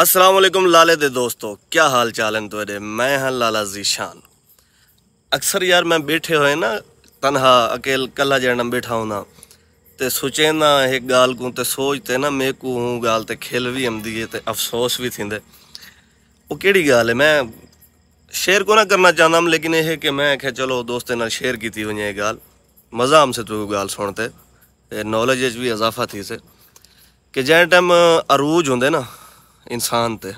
السلام علیکم لالے دے دوستو کیا حال چال ہیں تو میں ہاں لالا ذیشان اکثر یار میں بیٹھے ہوئے نا تنہا اکیل کلہ جن بیٹھا ہوں نا تے سوچے نا ایک گال کو تے سوچتے نا میں کو ہوں گال تے کھیل بھی ہم دیئے تے افسوس بھی تھیں دے وہ کیڑی گال ہے میں شیئر کو نہ کرنا لیکن یہ ہے کہ میں کیا چلو دوستے نا شیئر کی تھی یہ گال مزہ ہم سے تو گال سنتے نالج بھی اضافہ تھی سے کہ جی ٹائم عروج ہوں دے نا इंसान ते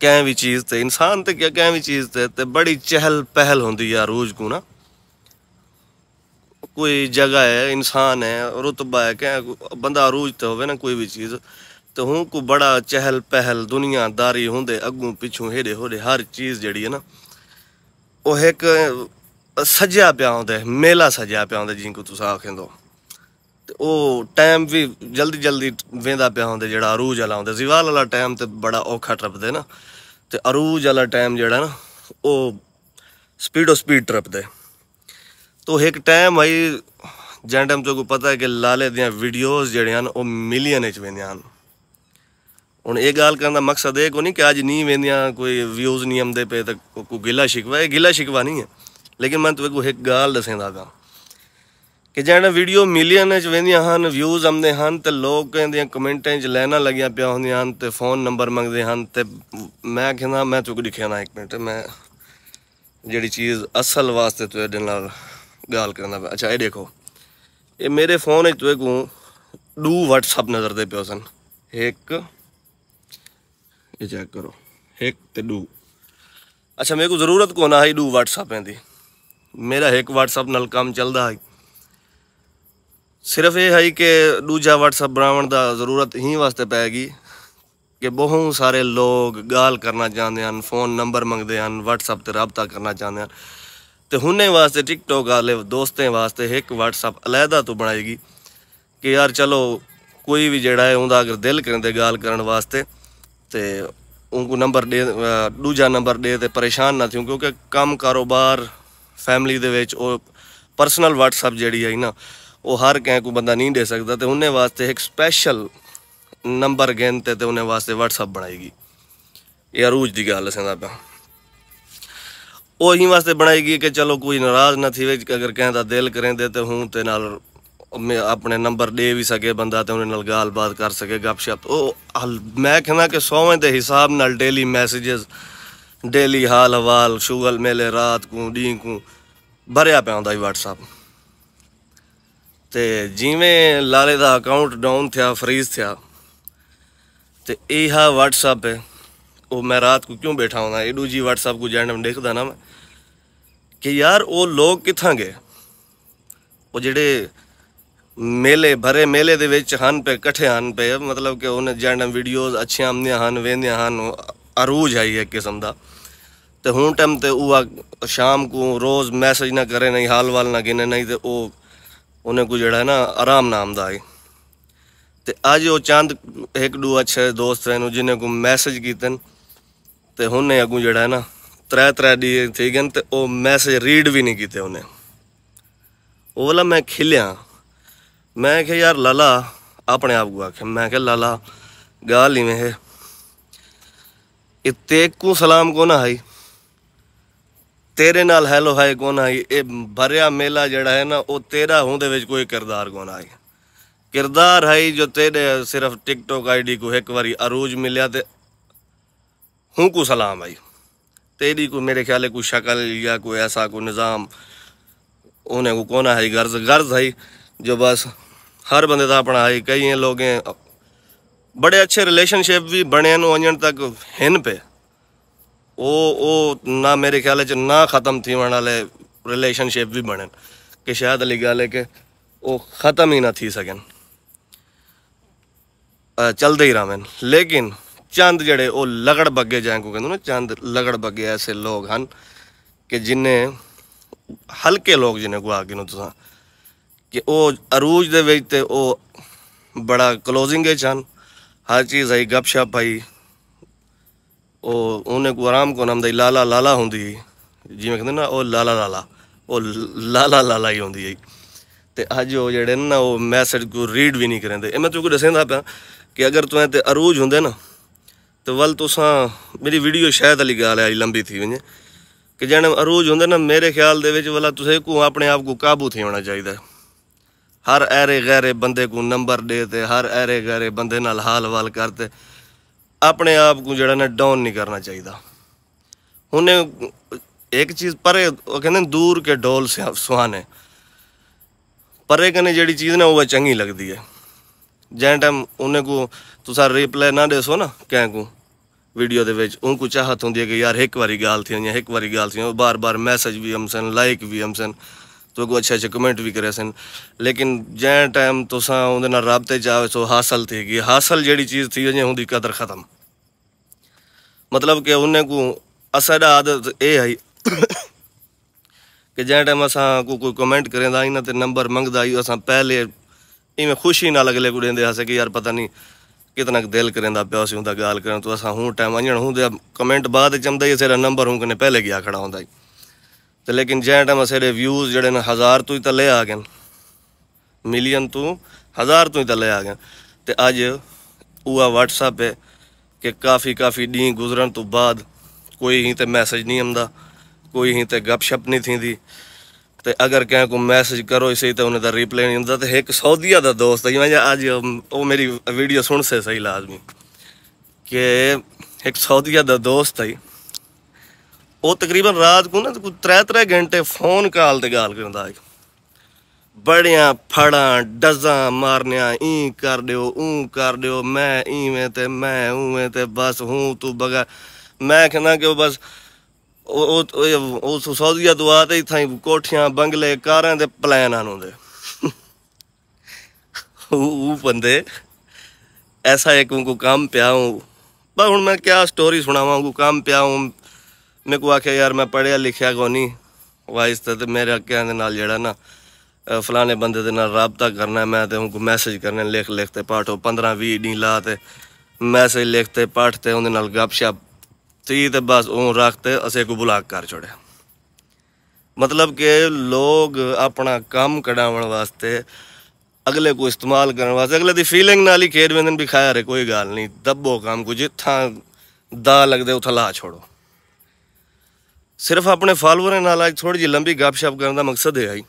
कें भी चीज़ ते इंसान ते क्या कें भी चीज़ ते ते बड़ी चहल पहल होंदी है रोज को ना कोई जगह है इंसान है रुतबा है कें बंदा रोज तो होवे ना कोई भी चीज़ तो हूँ को बड़ा चहल पहल दुनियादारी होंदे अगू पिछू हेडे होडे हर चीज़ जड़ी है ना ਉਹ ਇੱਕ ਸਜਿਆ ਪਿਆ ਹੁੰਦਾ ਮੇਲਾ ਸਜਿਆ ਪਿਆ ਹੁੰਦਾ ਜਿੰਕੂ ਤੁਸੀਂ ਆਖਦੇ ਹੋ ਉਹ ਟਾਈਮ ਵੀ ਜਲਦੀ ਜਲਦੀ ਵੇਂਦਾ ਪਿਆ ਹੁੰਦਾ ਜਿਹੜਾ ਅਰੂਜ ਵਾਲਾ ਹੁੰਦਾ ਜ਼ਿਵਾਲ ਵਾਲਾ ਟਾਈਮ ਤੇ ਬੜਾ ਔਖਾ ਟਰਪਦੇ ਨਾ ਤੇ ਅਰੂਜ ਵਾਲਾ ਟਾਈਮ ਜਿਹੜਾ ਨਾ ਉਹ ਸਪੀਡੋ ਸਪੀਡ ਟਰਪਦੇ ਤੋ ਇੱਕ ਟਾਈਮ ਆਈ ਜੈਂਡਮ ਟਾਈਮ ਤੋਂ ਕੋ ਪਤਾ ਹੈ ਕਿ ਲਾਲੇ ਦੀਆਂ ਵੀਡੀਓਜ਼ ਜਿਹੜੀਆਂ ਹਨ ਉਹ ਮਿਲੀਅਨ ਵਿੱਚ ਵੇਂਦੀਆਂ ਹਨ ਹੁਣ ਇਹ ਗੱਲ ਕਰਨ ਦਾ ਮਕਸਦ ਇਹ ਕੋ ਨਹੀਂ ਕਿ ਅੱਜ ਨਹੀਂ ਵੇਂਦੀਆਂ ਕੋਈ ਵਿਊਜ਼ ਨਹੀਂ ਆਉਂਦੇ ਪਏ ਤਾਂ ਕੋਈ ਗਿਲਾ ਸ਼ਿਕਵਾ ਇਹ ਗਿਲਾ ਸ਼ਿਕਵਾ ਨਹੀਂ ਹੈ ਲੇਕਿਨ ਮੈਂ ਤੁਹਾਨੂੰ ਇੱਕ ਗੱਲ ਦੱਸੇਂਦਾ ਗਾ ਕਿ ਜਿਹੜਾ ਵੀਡੀਓ ਮਿਲੀਅਨ ਚ ਵੇਂਦੀਆਂ ਹਨ ਵਿਊਜ਼ ਆਉਂਦੇ ਹਨ ਤੇ ਲੋਕ ਆ ਕਮੈਂਟਾਂ 'ਚ ਲੈਣਾ ਲੱਗਿਆ ਪਿਆ ਹੁੰਦੀਆਂ ਹਨ ਤੇ ਫੋਨ ਨੰਬਰ ਮੰਗਦੇ ਹਨ ਤੇ ਮੈਂ ਕਹਿੰਦਾ ਮੈਂ ਚੁੱਕ ਲਿਖਿਆ ਨਾ ਇੱਕ ਮਿੰਟ ਮੈਂ ਜਿਹੜੀ ਚੀਜ਼ ਅਸਲ ਵਾਸਤੇ ਤੁਹਾਡੇ ਨਾਲ ਗੱਲ ਕਰਨਾ ਪਿਆ ਅੱਛਾ ਇਹ ਦੇਖੋ ਇਹ ਮੇਰੇ ਫੋਨ 'ਚ ਤੁਹੇ ਕੋ ਦੋ WhatsApp ਨਜ਼ਰ ਦੇ ਪਿਓ ਸਨ ਇੱਕ ਇਹ ਚੈੱਕ ਕਰੋ ਇੱਕ ਤੇ ਦੋ ਅੱਛਾ ਮੇਰੇ ਕੋ ਜ਼ਰੂਰਤ ਕੋ ਨਾ ਹੈ ਦੋ WhatsApp ਦੀ ਮੇਰਾ ਇੱਕ WhatsApp ਨਾਲ ਕੰਮ ਚੱਲਦਾ ਹੈ ਸਿਰਫ ਇਹ ਹੈ ਕਿ ਦੂਜਾ WhatsApp ਬਣਾਉਣ ਦਾ ਜ਼ਰੂਰਤ ਹੀ ਵਾਸਤੇ ਪੈ ਗਈ ਕਿ ਬਹੁਤ ਸਾਰੇ ਲੋਕ ਗਾਲ ਕਰਨਾ ਚਾਹੁੰਦੇ ਹਨ ਫੋਨ ਨੰਬਰ ਮੰਗਦੇ ਹਨ WhatsApp ਤੇ رابطہ ਕਰਨਾ ਚਾਹੁੰਦੇ ਹਨ ਤੇ ਹੁਣੇ ਵਾਸਤੇ TikTok ਵਾਲੇ ਦੋਸਤਾਂ ਵਾਸਤੇ ਇੱਕ WhatsApp ਅਲੱਗਾ ਤੋਂ ਬਣਾਏਗੀ ਕਿ ਯਾਰ ਚਲੋ ਕੋਈ ਵੀ ਜਿਹੜਾ ਹੈ ਉਹਦਾ ਅਗਰ ਦਿਲ ਕਰਦੇ ਗਾਲ ਕਰਨ ਵਾਸਤੇ ਤੇ ਉਹਨੂੰ ਨੰਬਰ ਦੇ ਦੂਜਾ ਨੰਬਰ ਦੇ ਤੇ ਪਰੇਸ਼ਾਨ ਨਾ ਥਿਓ ਕਿਉਂਕਿ ਕੰਮ ਕਾਰੋਬਾਰ ਫੈਮਿਲੀ ਦੇ ਵਿੱਚ ਉਹ ਪਰਸਨਲ WhatsApp ਜਿਹੜੀ ਹੈ ਨਾ ਉਹ ਹਰ ਕਹਿ ਕੋ ਬੰਦਾ ਨਹੀਂ ਦੇ ਸਕਦਾ ਤੇ ਉਹਨੇ ਵਾਸਤੇ ਇੱਕ ਸਪੈਸ਼ਲ ਨੰਬਰ ਗਿਣ ਤੇ ਤੇ ਉਹਨੇ ਵਾਸਤੇ WhatsApp ਬਣਾਏਗੀ ਇਹ ਅਰੂਜ ਦੀ ਗੱਲ ਸੰਦਾ ਪਿਆ ਉਹ ਹੀ ਵਾਸਤੇ ਬਣਾਏਗੀ ਕਿ ਚਲੋ ਕੋਈ ਨਾਰਾਜ਼ ਨਾ ਥੀਵੇ ਅਗਰ ਕਹਿੰਦਾ ਦਿਲ ਕਰੇਂਦੇ ਤੇ ਹੂੰ ਤੇ ਨਾਲ ਆਪਣੇ ਨੰਬਰ ਦੇ ਵੀ ਸਕੇ ਬੰਦਾ ਤੇ ਉਹਨੇ ਨਾਲ ਗੱਲਬਾਤ ਕਰ ਸਕੇ ਗੱਪਸ਼ਪ ਉਹ ਮੈਂ ਕਹਿੰਦਾ ਕਿ ਸੌਵੇਂ ਦੇ ਹਿਸਾਬ ਨਾਲ ਡੇਲੀ ਮੈਸੇजेस ਡੇਲੀ ਹਾਲ ਹਵਾਲ ਸ਼ੂਗਲ ਮੇਲੇ ਰਾਤ ਕੋ ਦਿਨ ਕੋ ਭਰਿਆ ਪਿਆ ਹੁੰਦਾ ਹੀ WhatsApp ਤੇ ਜਿਵੇਂ ਲਾਲੇ ਦਾ ਅਕਾਊਂਟ ਡਾਊਨ ਥਿਆ ਫ੍ਰੀਜ਼ ਥਿਆ ਤੇ ਇਹ ਹਾ WhatsApp ਹੈ ਉਹ ਮੈਂ ਰਾਤ ਨੂੰ ਕਿਉਂ ਬੈਠਾ ਹੁੰਦਾ ਇਹ ਜੀ WhatsApp ਕੋ ਜੈਂਡਮ ਦੇਖਦਾ ਨਾ ਮੈਂ ਕਿ ਯਾਰ ਉਹ ਲੋਕ ਕਿੱਥਾਂ ਗਏ ਉਹ ਜਿਹੜੇ ਮੇਲੇ ਭਰੇ ਮੇਲੇ ਦੇ ਵਿੱਚ ਹਨ ਪੇ ਇਕੱਠੇ ਹਨ ਪੇ ਮਤਲਬ ਕਿ ਉਹਨੇ ਜਾਣਮ ਵੀਡੀਓਜ਼ ਅੱਛੀਆਂ ਆਮਦੀਆਂ ਹਨ ਵੇਂਦੀਆਂ ਹਨ ਅਰੂਜ ਆਈ ਹੈ ਕਿਸਮ ਦਾ ਤੇ ਹੁਣ ਟਾਈਮ ਤੇ ਉਹ ਸ਼ਾਮ ਨੂੰ ਰੋਜ਼ ਮੈਸੇਜ ਨਾ ਕਰੇ ਨਹੀਂ ਹਾਲ ਵਾਲ ਨਾ ਗਿਨੇ ਨਹੀਂ ਤੇ ਉਹ ਉਹਨੇ ਕੋ ਜਿਹੜਾ ਹੈ ਨਾ ਆਰਾਮ ਨਾਮ ਦਾ ਹੈ ਤੇ ਅੱਜ ਉਹ ਚੰਦ ਇੱਕ ਦੋ ਅੱਛੇ ਦੋਸਤ ਨੇ ਜਿਨੇ ਕੋ ਮੈਸੇਜ ਕੀਤਨ ਤੇ ਨੇ ਅਗੂ ਜਿਹੜਾ ਹੈ ਨਾ ਤਰੇ ਤਰੇ ਦੀ ਥੀ ਗਨ ਤੇ ਉਹ ਮੈਸੇਜ ਰੀਡ ਵੀ ਨਹੀਂ ਕੀਤੇ ਉਹਨੇ ਉਹ ਵਾਲਾ ਮੈਂ ਖਿਲਿਆ ਮੈਂ ਕਿਹਾ ਯਾਰ ਲਾਲਾ ਆਪਣੇ ਆਪ ਕੋ ਆਖਿਆ ਮੈਂ ਕਿਹਾ ਲਾਲਾ ਗਾਲ ਇਵੇਂ ਇਹ ਇਤੇ ਕੋ ਸਲਾਮ ਕੋ ਨਾ ਹਾਈ ਤੇਰੇ ਨਾਲ ਹੈਲੋ ਹਾਈ ਕੋਣ ਆਈ ਇਹ ਭਰਿਆ ਮੇਲਾ ਜਿਹੜਾ ਹੈ ਨਾ ਉਹ ਤੇਰਾ ਹੁੰਦੇ ਵਿੱਚ ਕੋਈ ਕਿਰਦਾਰ ਕੋਣ ਆਈ ਕਿਰਦਾਰ ਹੈ ਜੋ ਤੇਰੇ ਸਿਰਫ ਟਿਕਟੋਕ ਆਈਡੀ ਕੋ ਇੱਕ ਵਾਰੀ ਅਰੂਜ ਮਿਲਿਆ ਤੇ ਹੂੰ ਕੋ ਸਲਾਮ ਆਈ ਤੇਰੀ ਕੋ ਮੇਰੇ ਖਿਆਲੇ ਕੋਈ ਸ਼ਕਲ ਜਾਂ ਕੋਈ ਐਸਾ ਕੋ ਨਿਜ਼ਾਮ ਉਹਨੇ ਕੋ ਕੋਨਾ ਹੈ ਗਰਜ਼ ਗਰਜ਼ ਹੈ ਜੋ ਬਸ ਹਰ ਬੰਦੇ ਦਾ ਆਪਣਾ ਹੈ ਕਈ ਲੋਗੇ ਬੜੇ ਅੱਛੇ ਰਿਲੇਸ਼ਨਸ਼ਿਪ ਵੀ ਬਣਿਆ ਨੂੰ ਅੰਜਣ ਤੱਕ ਹਿੰਨ ਪੇ ਉਹ ਉਹ ਨਾ ਮੇਰੇ ਖਿਆਲ ਚ ਨਾ ਖਤਮ ਥੀਵਣ ਵਾਲੇ ਰਿਲੇਸ਼ਨਸ਼ਿਪ ਵੀ ਬਣਨ ਕਿ ਸ਼ਾਇਦ ਅਲੀ ਗੱਲ ਹੈ ਕਿ ਉਹ ਖਤਮ ਹੀ ਨਾ ਥੀ ਸਕਣ ਚਲਦੇ ਹੀ ਰਾਵਨ ਲੇਕਿਨ ਚੰਦ ਜਿਹੜੇ ਉਹ ਲਗੜ ਬੱਗੇ ਜਾਂ ਕੋ ਕਹਿੰਦੇ ਨਾ ਚੰਦ ਲਗੜ ਬੱਗੇ ਐਸੇ ਲੋਕ ਹਨ ਕਿ ਜਿਨੇ ਹਲਕੇ ਲੋਕ ਜਿਨੇ ਕੋ ਆਗੇ ਨੂੰ ਤੁਸੀਂ ਕਿ ਉਹ ਅਰੂਜ ਦੇ ਵਿੱਚ ਤੇ ਉਹ ਬੜਾ ਕਲੋਜ਼ਿੰਗ ਹੈ ਚੰਨ ਹਰ ਚੀਜ਼ ਹੈ ਗੱਪਸ਼ਪ ਭਾਈ ਉਹ ਉਹਨੇ ਗੁਰਾਮ ਕੋ ਨਾਮ ਦਾ ਲਾਲਾ ਲਾਲਾ ਹੁੰਦੀ ਜਿਵੇਂ ਕਹਿੰਦੇ ਨਾ ਉਹ ਲਾਲਾ ਲਾਲਾ ਉਹ ਲਾਲਾ ਲਾਲਾ ਹੀ ਹੁੰਦੀ ਹੈ ਤੇ ਅੱਜ ਉਹ ਜਿਹੜੇ ਨਾ ਉਹ ਮੈਸੇਜ ਕੋ ਰੀਡ ਵੀ ਨਹੀਂ ਕਰਦੇ ਇਹ ਮੈਂ ਤੁਹਾਨੂੰ ਦੱਸਦਾ ਪਿਆ ਕਿ ਅਗਰ ਤੁਸੀਂ ਤੇ ਅਰੂਜ ਹੁੰਦੇ ਨਾ ਤੇ ਵੱਲ ਤੁਸਾਂ ਮੇਰੀ ਵੀਡੀਓ ਸ਼ਾਇਦ ਅਲੀ ਗਾਲ ਆਈ ਲੰਬੀ ਥੀ ਵਿੰਜ ਕਿ ਜਣ ਅਰੂਜ ਹੁੰਦੇ ਨਾ ਮੇਰੇ ਖਿਆਲ ਦੇ ਵਿੱਚ ਵਲਾ ਤੁਸੀਂ ਕੋ ਆਪਣੇ ਆਪ ਕੋ ਕਾਬੂ ਥੇ ਹੋਣਾ ਚਾਹੀਦਾ ਹਰ ਐਰੇ ਗੈਰੇ ਬੰਦੇ ਕੋ ਨੰਬਰ ਦੇ ਤੇ ਹਰ ਐਰੇ ਗੈਰੇ ਬੰਦੇ ਨਾਲ ਹਾਲ ਵਾਲ ਕਰਤੇ ਆਪਣੇ ਆਪ ਨੂੰ ਜਿਹੜਾ ਨਾ ਡਾਊਨ ਨਹੀਂ ਕਰਨਾ ਚਾਹੀਦਾ ਉਹਨੇ ਇੱਕ ਚੀਜ਼ ਪਰੇ ਉਹ ਕਹਿੰਦੇ ਦੂਰ ਕੇ ਡੋਲ ਸੁਹਾਨ ਪਰੇ ਕਨੇ ਜਿਹੜੀ ਚੀਜ਼ ਨਾ ਉਹ ਚੰਗੀ ਲੱਗਦੀ ਹੈ ਜੈਨ ਟਾਈਮ ਉਹਨੇ ਕੋ ਤੁਸੀਂ ਰਿਪਲੇ ਨਾ ਦੇਸੋ ਨਾ ਕਹਿ ਕੋ ਵੀਡੀਓ ਦੇ ਵਿੱਚ ਉਹ ਕੋ ਚਾਹਤ ਹੁੰਦੀ ਹੈ ਕਿ ਯਾਰ ਇੱਕ ਵਾਰੀ ਗਾਲ ਥੀ ਜਾਂ ਇੱਕ ਵਾਰੀ ਗਾਲ ਥੀ ਬਾਰ-ਬਾਰ ਮੈਸੇਜ ਵੀ ਹਮਸਨ ਲਾਈਕ ਵੀ ਹਮਸਨ ਤੋ ਕੋ ਅੱਛਾ ਅੱਛਾ ਕਮੈਂਟ ਵੀ ਕਰਿਆ ਸਨ ਲੇਕਿਨ जंहिं ਟਾਈਮ ਤੁਸਾਂ ਉਹਦੇ ਨਾਲ ਰਾਬਤੇ ਜਾਵੇ ਸੋ ਹਾਸਲ ਤੇ ਗਈ ਹਾਸਲ ਜਿਹੜੀ ਚੀਜ਼ ਥੀ ਵਜੇ ਹੁੰਦੀ ਕਦਰ ਖਤਮ ਮਤਲਬ ਕਿ ਉਹਨੇ ਕੋ ਅਸਾਡਾ ਆਦਤ ਇਹ ਹੈ ਕਿ ਜੈਂ ਟਾਈਮ ਅਸਾਂ ਕੋ ਕੋਈ ਕਮੈਂਟ ਕਰੇਂਦਾ ਇਹਨਾਂ ਤੇ ਨੰਬਰ ਮੰਗਦਾ ਹੀ ਅਸਾਂ ਪਹਿਲੇ ਇਵੇਂ ਖੁਸ਼ੀ ਨਾਲ ਅਗਲੇ ਕੋ ਦੇਂਦੇ ਹਸੇ ਕਿ ਯਾਰ ਪਤਾ ਨਹੀਂ ਕਿਤਨਾ ਦਿਲ ਕਰੇਂਦਾ ਪਿਆ ਸੀ ਹੁੰਦਾ ਗਾਲ ਕਰਨ ਤੋਂ ਅਸਾਂ ਹੁਣ ਟਾਈਮ ਆਣ ਹੁੰਦੇ ਕਮੈਂਟ ਬਾਅਦ ਚੰਦਾ ਹੀ ਸਿਰ ਨੰਬਰ ਹੁਣ ਕਨੇ ਪਹਿਲੇ ਗਿਆ ਖੜਾ ਹੁੰਦਾ ਹੀ ਤੇ ਲੇਕਿਨ ਜੈਂ ਟਾਈਮ ਅਸੇ ਦੇ ਵਿਊਜ਼ ਜਿਹੜੇ ਨੇ ਹਜ਼ਾਰ ਤੋਂ ਹੀ ਥੱਲੇ ਆ ਗਏ ਮਿਲੀਅਨ ਤੋਂ ਹਜ਼ਾਰ ਤੋਂ ਹੀ ਥੱਲੇ ਆ ਗਏ ਤੇ ਅੱਜ ਉਹ WhatsApp 'ਤੇ ਕਿ ਕਾਫੀ ਕਾਫੀ ਦਿਨ ਗੁਜ਼ਰਨ ਤੋਂ ਬਾਅਦ ਕੋਈ ਹੀ ਤੇ ਮੈਸੇਜ ਨਹੀਂ ਆਉਂਦਾ ਕੋਈ ਹੀ ਤੇ ਗੱਪਸ਼ਪ ਨਹੀਂ ਥੀਂਦੀ ਤੇ ਅਗਰ ਕਹਿੰ ਕੋ ਮੈਸੇਜ ਕਰੋ ਇਸੇ ਤੇ ਉਹਨੇ ਦਾ ਰਿਪਲਾਈ ਨਹੀਂ ਹੁੰਦਾ ਤੇ ਇੱਕ ਸਾਊਦੀਆ ਦਾ ਦੋਸਤ ਹੈ ਮੈਂ ਅੱਜ ਉਹ ਮੇਰੀ ਵੀਡੀਓ ਸੁਣ ਸੇ ਸਹੀ ਲਾਜ਼ਮੀ ਕਿ ਇੱਕ ਸਾਊਦੀਆ ਦਾ ਦੋਸਤ ਹੈ ਉਹ ਤਕਰੀਬਨ ਰਾਤ ਨੂੰ ਨਾ ਕੋਈ 3-3 ਘੰਟੇ ਫੋਨ ਕਾਲ ਤੇ ਗੱਲ ਕਰਦਾ ਹੈ ਬੜਿਆਂ ਫੜਾਂ ਡਜ਼ਾਂ ਮਾਰਨਿਆਂ ਈ ਕਰ ਦਿਓ ਊ ਕਰ ਦਿਓ ਮੈਂ ਈਵੇਂ ਤੇ ਮੈਂ ਉਵੇਂ ਤੇ ਬਸ ਹੂੰ ਤੂੰ ਬਗਾ ਮੈਂ ਕਹਿੰਦਾ ਕਿ ਬਸ ਉਹ ਉਹ ਸੌਦੀਆ ਦੁਆ ਤੇ ਇਥਾਂ ਕੋਠੀਆਂ ਬੰਗਲੇ ਕਾਰਾਂ ਦੇ ਪਲਾਨ ਆਉਂਦੇ ਦੇ ਉਹ ਬੰਦੇ ਐਸਾ ਇੱਕ ਨੂੰ ਕੰਮ ਪਿਆ ਹੂੰ ਪਰ ਹੁਣ ਮੈਂ ਕਿਆ ਸਟੋਰੀ ਸੁਣਾਵਾਂ ਕੋ ਕੰਮ ਪਿਆ ਹੂੰ ਨੇ ਕੋ ਆਖਿਆ ਯਾਰ ਮੈਂ ਪੜਿਆ ਲਿਖਿਆ ਕੋ ਨਹੀਂ ਵਾਇਸ ਤੇ ਮੇਰੇ ਅੱਕਿਆਂ ਦੇ ਨਾਲ ਜਿਹੜਾ ਨਾ ਫਲਾਣੇ ਬੰਦੇ ਦੇ ਨਾਲ ਰਾਬਤਾ ਕਰਨਾ ਮੈਂ ਤੇ ਉਹਨੂੰ ਮੈਸੇਜ ਕਰਨੇ ਲਿਖ ਲਿਖ ਤੇ ਪਾਠੋ 15 20 ਦਿਨ ਲਾ ਤੇ ਮੈਸੇਜ ਲਿਖ ਤੇ ਪਾਠ ਤੇ ਉਹਦੇ ਨਾਲ ਗੱਪਸ਼ਪ ਤੀ ਤੇ ਬਸ ਉਹ ਰੱਖ ਤੇ ਅਸੇ ਕੋ ਬੁਲਾ ਕਰ ਛੋੜਿਆ ਮਤਲਬ ਕਿ ਲੋਕ ਆਪਣਾ ਕੰਮ ਕਢਾਉਣ ਵਾਸਤੇ ਅਗਲੇ ਕੋ ਇਸਤੇਮਾਲ ਕਰਨ ਵਾਸਤੇ ਅਗਲੇ ਦੀ ਫੀਲਿੰਗ ਨਾਲ ਹੀ ਖੇਡ ਵੰਦਨ ਵੀ ਖਾਇਆ ਰੇ ਕੋਈ ਗੱਲ ਨਹੀਂ ਦੱਬੋ ਕੰਮ ਕੋ ਜਿੱਥਾਂ ਦਾ ਲੱਗਦੇ ਲਾ ਛੋੜੋ صرف اپنے فالوور نال تھوڑی جی لمبی گپ شپ کرنے کا مقصد یہ آئی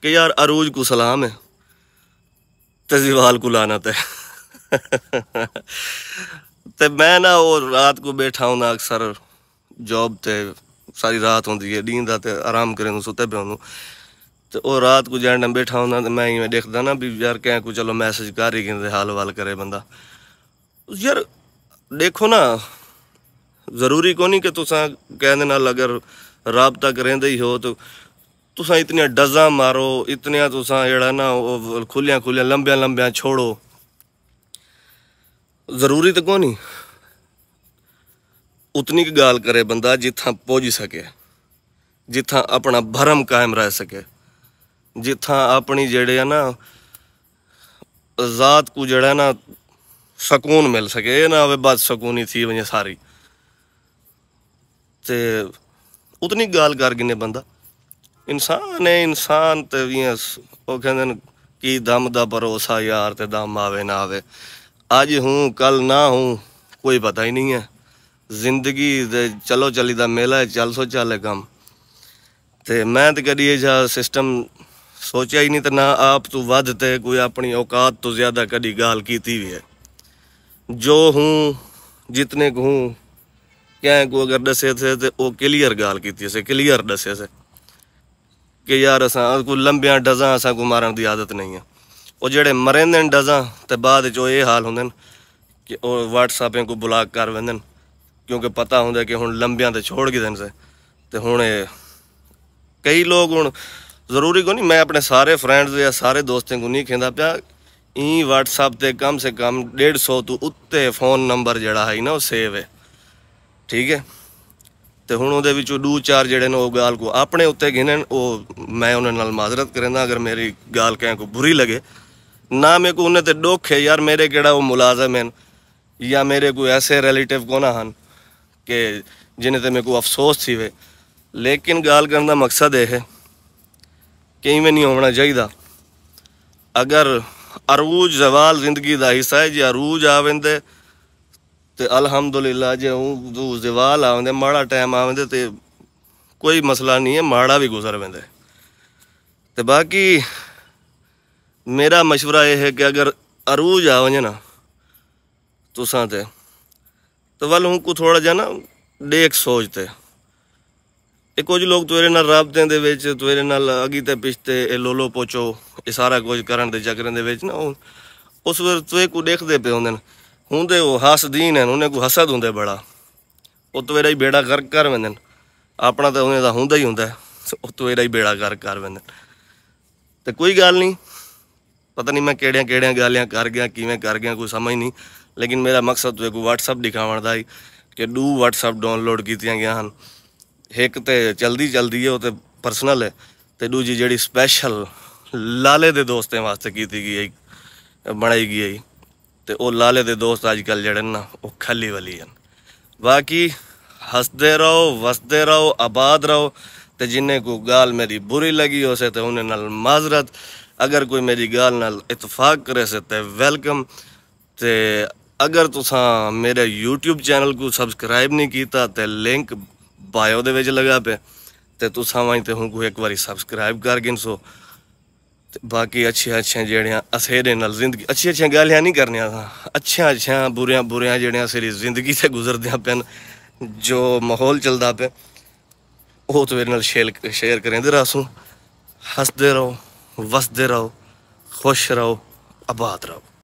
کہ یار عروج کو سلام ہے تو میں نہ وہ رات کو بیٹھا ہوں ہونا اکثر جاب تے ساری رات ہوں ڈی آرام کرے کر ستے پہ پیوں تو رات کو جین بیٹھا ہونا تو میں میں دیکھنا نا بھی یار کہیں کو چلو میسج کر ہی کہ ہال وال کرے بندہ یار دیکھو نا ਜ਼ਰੂਰੀ ਕੋ ਨਹੀਂ ਕਿ ਤੁਸੀਂ ਕਹਿੰਦੇ ਨਾਲ ਅਗਰ ਰਾਬਤਾ ਕਰਦੇ ਹੀ ਹੋ ਤਾਂ ਤੁਸੀਂ ਇਤਨੀਆਂ ਡਜ਼ਾਂ ਮਾਰੋ ਇਤਨੀਆਂ ਤੁਸੀਂ ਜਿਹੜਾ ਨਾ ਉਹ ਖੁੱਲੀਆਂ ਖੁੱਲੀਆਂ ਲੰਬੀਆਂ ਲੰਬੀਆਂ ਛੋੜੋ ਜ਼ਰੂਰੀ ਤਾਂ ਕੋ ਨਹੀਂ ਉਤਨੀ ਕੀ ਗੱਲ ਕਰੇ ਬੰਦਾ ਜਿੱਥਾਂ ਪਹੁੰਚ ਸਕੇ ਜਿੱਥਾਂ ਆਪਣਾ ਭਰਮ ਕਾਇਮ ਰਹਿ ਸਕੇ ਜਿੱਥਾਂ ਆਪਣੀ ਜਿਹੜੇ ਆ ਨਾ ਜ਼ਾਤ ਕੋ ਜਿਹੜਾ ਨਾ ਸਕੂਨ ਮਿਲ ਸਕੇ ਇਹ ਨਾ ਹੋਵੇ ਬਸ ਸਕੂਨ ਹੀ ਸੀ ਵਣੇ ਸਾਰੀ ਤੇ ਉਤਨੀ ਗੱਲ ਕਰ ਗਿਨੇ ਬੰਦਾ ਇਨਸਾਨ ਹੈ ਇਨਸਾਨ ਤੇ ਵੀ ਉਹ ਕਹਿੰਦੇ ਨੇ ਕੀ ਦਮ ਦਾ ਭਰੋਸਾ ਯਾਰ ਤੇ ਦਮ ਆਵੇ ਨਾ ਆਵੇ ਅੱਜ ਹੂੰ ਕੱਲ ਨਾ ਹੂੰ ਕੋਈ ਪਤਾ ਹੀ ਨਹੀਂ ਹੈ ਜ਼ਿੰਦਗੀ ਦੇ ਚਲੋ ਚੱਲੀ ਦਾ ਮੇਲਾ ਹੈ ਚੱਲ ਸੋ ਚੱਲੇ ਕੰਮ ਤੇ ਮੈਂ ਤੇ ਕਦੀ ਇਹ ਜਿਹਾ ਸਿਸਟਮ ਸੋਚਿਆ ਹੀ ਨਹੀਂ ਤੇ ਨਾ ਆਪ ਤੋਂ ਵੱਧ ਤੇ ਕੋਈ ਆਪਣੀ ਔਕਾਤ ਤੋਂ ਜ਼ਿਆਦਾ ਕਦੀ ਗਾਲ ਕੀਤੀ ਵੀ ਹੈ ਜੋ ਹੂੰ ਜਿਤਨੇ ਹੂੰ ਕੋ ਅਗਰ ડસે છે ਤੇ ਉਹ ਕਲੀਅਰ ਗੱਲ ਕੀਤੀ ਸੀ ਕਲੀਅਰ ਦੱਸਿਆ ਸੀ ਕਿ ਯਾਰ ਅਸਾਂ ਕੋ ਲੰਬਿਆਂ ਡਜ਼ਾਂ ਅਸਾਂ ਕੋ ਮਾਰਨ ਦੀ ਆਦਤ ਨਹੀਂ ਆ ਉਹ ਜਿਹੜੇ ਮਰੇ ਨੇ ਡਜ਼ਾਂ ਤੇ ਬਾਅਦ ਚ ਇਹ ਹਾਲ ਹੁੰਦੇ ਨੇ ਕਿ ਉਹ WhatsApp ਕੋ ਬਲਾਕ ਕਰ ਵੰਦਨ ਕਿਉਂਕਿ ਪਤਾ ਹੁੰਦਾ ਕਿ ਹੁਣ ਲੰਬਿਆਂ ਤੇ ਛੋੜ ਗਏ ਦਿਨ ਸੇ ਤੇ ਹੁਣ ਕਈ ਲੋਕ ਹੁਣ ਜ਼ਰੂਰੀ ਕੋ ਨਹੀਂ ਮੈਂ ਆਪਣੇ ਸਾਰੇ ਫਰੈਂਡਸ ਜਾਂ ਸਾਰੇ ਦੋਸਤਾਂ ਕੋ ਨਹੀਂ ਕਹਿੰਦਾ ਪਿਆ ਈ WhatsApp ਤੇ ਕਮ ਸੇ ਕਮ 150 ਤੋਂ ਉੱਤੇ ਫੋਨ ਨੰਬਰ ਜਿਹੜਾ ਹੈ ਨਾ ਉਹ ਸੇਵ ਹੈ ਠੀਕ ਹੈ ਤੇ ਹੁਣ ਉਹਦੇ ਵਿੱਚੋਂ ਦੋ ਚਾਰ ਜਿਹੜੇ ਨੇ ਉਹ ਗਾਲ ਕੋ ਆਪਣੇ ਉੱਤੇ ਗਿਨਣ ਉਹ ਮੈਂ ਉਹਨਾਂ ਨਾਲ ਮਾਜ਼ਰਤ ਕਰਨਾ ਅਗਰ ਮੇਰੀ ਗਾਲ ਕਹਿ ਕੋ ਬੁਰੀ ਲਗੇ ਨਾ ਮੇ ਕੋ ਉਹਨੇ ਤੇ ਡੋਖ ਹੈ ਯਾਰ ਮੇਰੇ ਕਿਹੜਾ ਉਹ ਮੁਲਾਜ਼ਮ ਹਨ ਜਾਂ ਮੇਰੇ ਕੋ ਐਸੇ ਰਿਲੇਟਿਵ ਕੋ ਨਾ ਹਨ ਕਿ ਜਿਨੇ ਤੇ ਮੇ ਕੋ ਅਫਸੋਸ ਸੀ ਵੇ ਲੇਕਿਨ ਗਾਲ ਕਰਨ ਦਾ ਮਕਸਦ ਇਹ ਹੈ ਕਿ ਇਵੇਂ ਨਹੀਂ ਹੋਣਾ ਚਾਹੀਦਾ ਅਗਰ ਅਰੂਜ ਜ਼ਵਾਲ ਜ਼ਿੰਦਗੀ ਦਾ ਹਿੱਸਾ ਹੈ ਜੇ ਅਰੂਜ ਆਵਿੰਦੇ ਤੇ ਅਲਹਮਦੁਲਿਲਾ ਜੇ ਉਹ ਦੂਜ਼ਵਾਲ ਆਉਂਦੇ ਮਾੜਾ ਟਾਈਮ ਆਉਂਦੇ ਤੇ ਕੋਈ ਮਸਲਾ ਨਹੀਂ ਹੈ ਮਾੜਾ ਵੀ ਗੁਜ਼ਰ ਵੰਦੇ ਤੇ ਬਾਕੀ ਮੇਰਾ مشورہ ਇਹ ਹੈ ਕਿ ਅਗਰ ਅਰੂਜ ਆ ਵਣ ਨਾ ਤੁਸਾਂ ਤੇ ਤੇ ਵੱਲ ਹੂੰ ਕੋ ਥੋੜਾ ਜਨਾ ਦੇਖ ਸੋਚ ਤੇ ਇਹ ਕੁਝ ਲੋਕ ਤੇਰੇ ਨਾਲ ਰابطਿਆਂ ਦੇ ਵਿੱਚ ਤੇਰੇ ਨਾਲ ਅਗੀ ਤੇ ਪਿਛਤੇ ਇਹ ਲੋਲੋ ਪੋਚੋ ਇਹ ਸਾਰਾ ਕੁਝ ਕਰਨ ਦੇ ਚੱਕਰਾਂ ਦੇ ਵਿੱਚ ਨਾ ਉਸ ਵਰ ਤੂੰ ਇਹ ਕੋ ਦੇਖਦੇ ਪਏ ਹੁੰਦੇ ਨੇ ਹੁੰਦੇ ਉਹ ਹਸਦੀਨ ਹਨ ਉਹਨੇ ਕੋਈ ਹਸਦ ਹੁੰਦੇ ਬੜਾ ਉਹ ਤਵੇਰਾ ਹੀ ਬੇੜਾ ਕਰ ਕਰ ਵੰਦੇ ਆਪਣਾ ਤਾਂ ਉਹਨੇ ਦਾ ਹੁੰਦਾ ਹੀ ਹੁੰਦਾ ਤਵੇਰਾ ਹੀ ਬੇੜਾ ਕਰ ਕਰ ਵੰਦੇ ਤੇ ਕੋਈ ਗੱਲ ਨਹੀਂ ਪਤਾ ਨਹੀਂ ਮੈਂ ਕਿਹੜੀਆਂ ਕਿਹੜੀਆਂ ਗੱਲਾਂ ਕਰ ਗਿਆ ਕਿਵੇਂ ਕਰ ਗਿਆ ਕੋਈ ਸਮਝ ਨਹੀਂ ਲੇਕਿਨ ਮੇਰਾ ਮਕਸਦ ਤੇ ਕੋ WhatsApp ਦਿਖਾਉਣ ਦਾ ਹੀ ਕਿ ਦੂ WhatsApp ਡਾਊਨਲੋਡ ਕੀਤੀਆਂ ਗਿਆ ਹਨ ਇੱਕ ਤੇ ਜਲਦੀ ਜਲਦੀ ਹੈ ਉਹ ਤੇ ਪਰਸਨਲ ਹੈ ਤੇ ਦੂਜੀ ਜਿਹੜੀ ਸਪੈਸ਼ਲ ਲਾਲੇ ਦੇ ਦੋਸਤਾਂ ਵਾਸਤੇ ਕੀਤੀ ਗਈ ਹੈ ਬਣਾਈ ਗਈ ਹੈ ਤੇ ਉਹ ਲਾਲੇ ਦੇ ਦੋਸਤ ਅੱਜ ਕੱਲ ਜਿਹੜੇ ਨਾ ਉਹ ਖੱਲੀ ਵਾਲੀ ਹਨ ਬਾਕੀ ਹੱਸਦੇ ਰਹੋ ਵਸਦੇ ਰਹੋ ਆਬਾਦ ਰਹੋ ਤੇ ਜਿੰਨੇ ਕੋ ਗਾਲ ਮੇਰੀ ਬੁਰੀ ਲੱਗੀ ਹੋਸੇ ਤੇ ਉਹਨੇ ਨਾਲ ਮਾਜ਼ਰਤ ਅਗਰ ਕੋਈ ਮੇਰੀ ਗਾਲ ਨਾਲ ਇਤਫਾਕ ਕਰੇ ਸੇ ਤੇ ਵੈਲਕਮ ਤੇ ਅਗਰ ਤੁਸੀਂ ਮੇਰੇ YouTube ਚੈਨਲ ਨੂੰ ਸਬਸਕ੍ਰਾਈਬ ਨਹੀਂ ਕੀਤਾ ਤੇ ਲਿੰਕ ਬਾਇਓ ਦੇ ਵਿੱਚ ਲਗਾ ਪਿਆ ਤੇ ਤੁਸੀਂ ਵਾਂ ਤੇ ਹੁਣ ਕੋ ਇੱਕ ਵਾਰੀ ਸਬਸਕ੍ਰਾਈਬ ਕਰ ਗਿੰਸੋ ਤੇ ਬਾਕੀ ਅੱਛੀਆਂ ਅੱਛੀਆਂ ਜਿਹੜੀਆਂ ਅਸੇਰੇ ਨਾਲ ਜ਼ਿੰਦਗੀ ਅੱਛੀ ਅੱਛੀਆਂ ਗੱਲਾਂ ਨਹੀਂ ਕਰਨੀਆਂ ਅੱਛੀਆਂ ਅੱਛੀਆਂ ਬੁਰੀਆਂ ਬੁਰੀਆਂ ਜਿਹੜੀਆਂ ਸੇਰੀ ਜ਼ਿੰਦਗੀ ਤੇ ਗੁਜ਼ਰਦਿਆਂ ਪੈਨ ਜੋ ਮਾਹੌਲ ਚੱਲਦਾ ਪਿਆ ਉਹ ਤੇਰੇ ਨਾਲ ਸ਼ੇਅਰ ਸ਼ੇਅਰ ਕਰਦੇ ਰਾਸੂ ਹੱਸਦੇ ਰਹੋ ਵਸਦੇ ਰਹੋ ਖੁਸ਼ ਰਹੋ ਆਬਾਦ ਰਹੋ